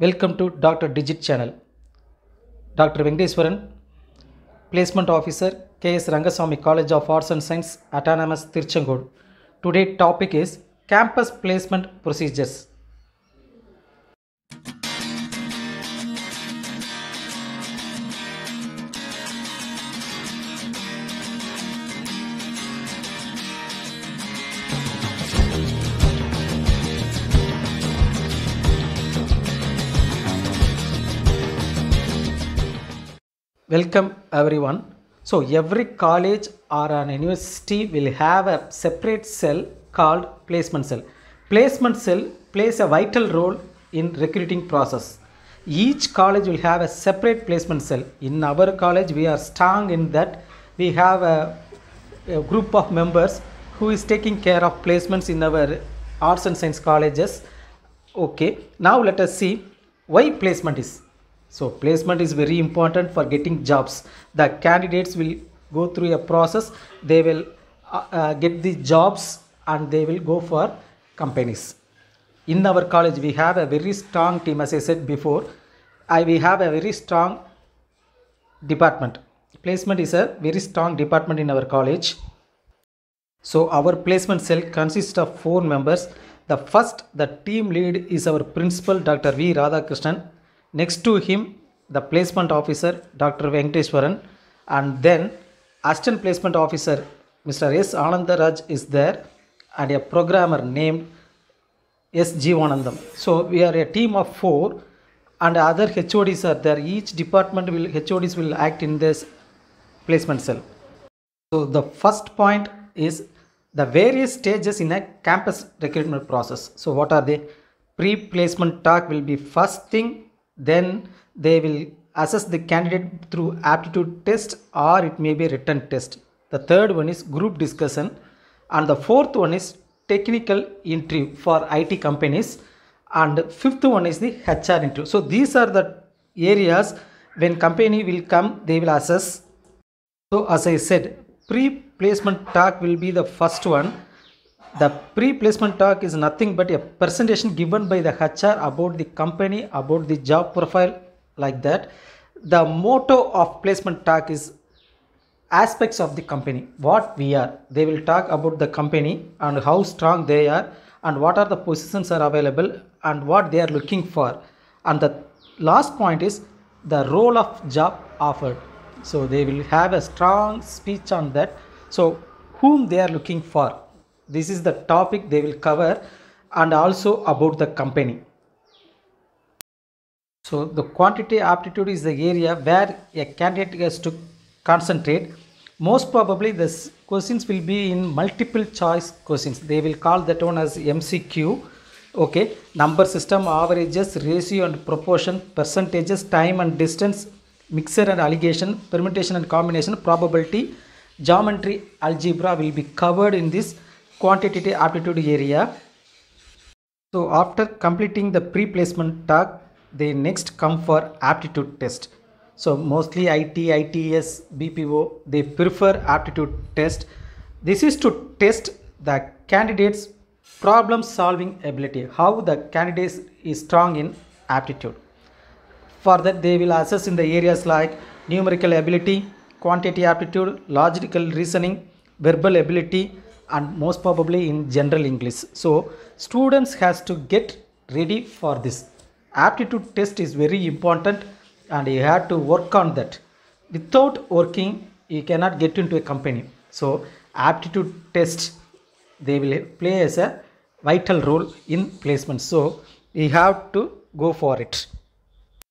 Welcome to Dr. Digit channel. Dr. Venkateswaran, Placement Officer, K.S. Rangaswamy College of Arts and Science, Autonomous Tirchangod. Today topic is Campus Placement Procedures. welcome everyone. So every college or an university will have a separate cell called placement cell. Placement cell plays a vital role in recruiting process. Each college will have a separate placement cell. In our college we are strong in that we have a, a group of members who is taking care of placements in our arts and science colleges. Okay, now let us see why placement is so placement is very important for getting jobs. The candidates will go through a process. They will uh, uh, get the jobs and they will go for companies. In our college, we have a very strong team as I said before. I, we have a very strong department. Placement is a very strong department in our college. So our placement cell consists of four members. The first, the team lead is our principal Dr. V. Radhakrishnan Next to him, the placement officer, Dr. Venkateswaran, and then assistant placement officer, Mr. S. Anandaraj is there, and a programmer named S G Jivanandam. So we are a team of four, and other HODs are there. Each department will HODs will act in this placement cell. So the first point is the various stages in a campus recruitment process. So what are they? Pre-placement talk will be first thing then they will assess the candidate through aptitude test or it may be written test the third one is group discussion and the fourth one is technical interview for IT companies and fifth one is the HR interview so these are the areas when company will come they will assess so as I said pre-placement talk will be the first one the pre-placement talk is nothing but a presentation given by the HR about the company, about the job profile like that. The motto of placement talk is aspects of the company, what we are. They will talk about the company and how strong they are and what are the positions are available and what they are looking for. And the last point is the role of job offered. So they will have a strong speech on that. So whom they are looking for this is the topic they will cover and also about the company. So the quantity aptitude is the area where a candidate has to concentrate. Most probably the questions will be in multiple choice questions. They will call that one as MCQ. Okay, number system, averages, ratio and proportion, percentages, time and distance, mixer and allegation, permutation and combination, probability, geometry, algebra will be covered in this quantitative aptitude area. So after completing the pre-placement talk, they next come for aptitude test. So mostly IT, ITS, BPO, they prefer aptitude test. This is to test the candidate's problem solving ability, how the candidate is strong in aptitude. For that, they will assess in the areas like numerical ability, quantity aptitude, logical reasoning, verbal ability, and most probably in general English. So students has to get ready for this. Aptitude test is very important and you have to work on that. Without working, you cannot get into a company. So aptitude test, they will play as a vital role in placement. So you have to go for it.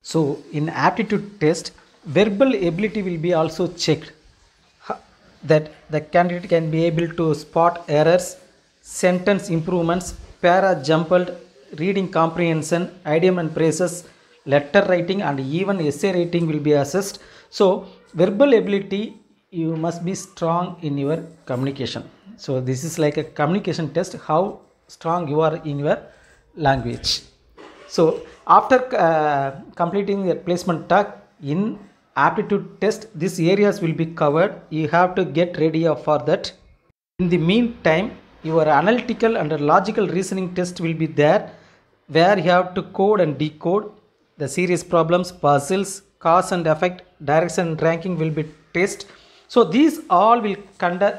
So in aptitude test, verbal ability will be also checked that the candidate can be able to spot errors, sentence improvements, para jumbled, reading comprehension, idiom and phrases, letter writing and even essay writing will be assessed. So verbal ability you must be strong in your communication. So this is like a communication test how strong you are in your language. So after uh, completing the placement talk in aptitude test these areas will be covered you have to get ready for that in the meantime your analytical and logical reasoning test will be there where you have to code and decode the series problems puzzles cause and effect direction and ranking will be test so these all will conduct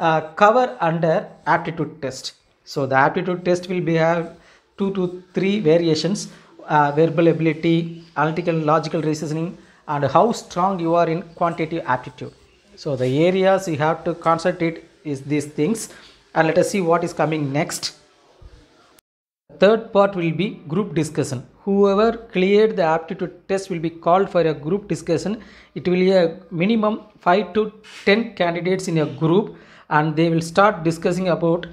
uh, cover under aptitude test so the aptitude test will be have two to three variations uh, verbal ability analytical logical reasoning and how strong you are in quantitative aptitude. So the areas you have to concentrate is these things and let us see what is coming next. Third part will be group discussion. Whoever cleared the aptitude test will be called for a group discussion. It will be a minimum 5 to 10 candidates in a group and they will start discussing about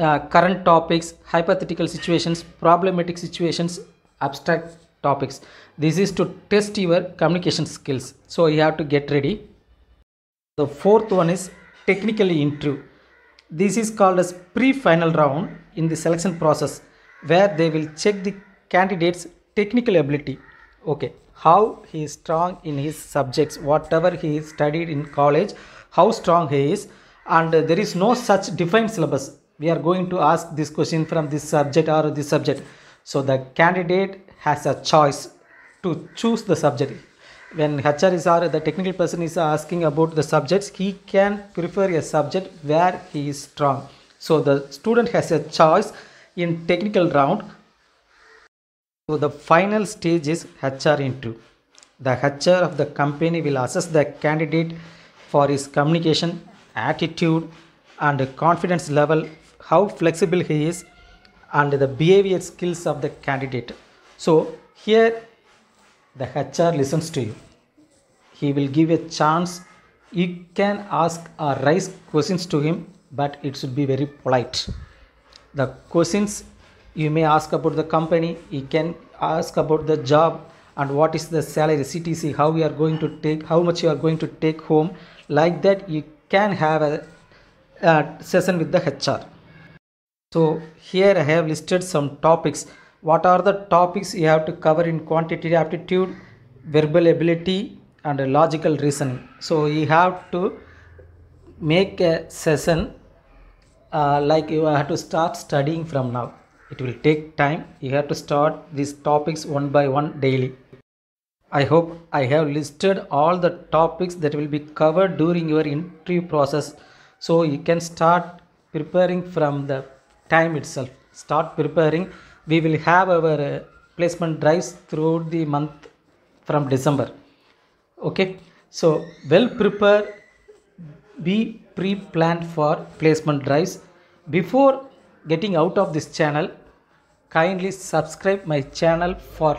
uh, current topics, hypothetical situations, problematic situations, abstract topics this is to test your communication skills so you have to get ready the fourth one is technically interview this is called as pre-final round in the selection process where they will check the candidate's technical ability okay how he is strong in his subjects whatever he studied in college how strong he is and uh, there is no such defined syllabus we are going to ask this question from this subject or this subject so the candidate has a choice to choose the subject. When HR is or the technical person is asking about the subjects, he can prefer a subject where he is strong. So the student has a choice in technical round. So the final stage is HR interview. The HR of the company will assess the candidate for his communication, attitude and confidence level, how flexible he is and the behavior skills of the candidate. So here the HR listens to you. He will give a chance. You can ask or raise questions to him, but it should be very polite. The questions you may ask about the company, you can ask about the job and what is the salary, CTC, how you are going to take, how much you are going to take home. Like that, you can have a, a session with the HR. So here I have listed some topics what are the topics you have to cover in quantitative aptitude verbal ability and logical reasoning so you have to make a session uh, like you have to start studying from now it will take time you have to start these topics one by one daily i hope i have listed all the topics that will be covered during your interview process so you can start preparing from the time itself start preparing we will have our uh, placement drives throughout the month from December. Okay, so well prepared, be pre-planned for placement drives. Before getting out of this channel, kindly subscribe my channel for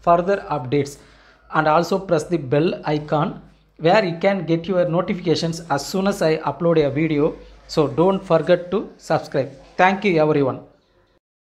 further updates and also press the bell icon where you can get your notifications as soon as I upload a video. So don't forget to subscribe. Thank you everyone.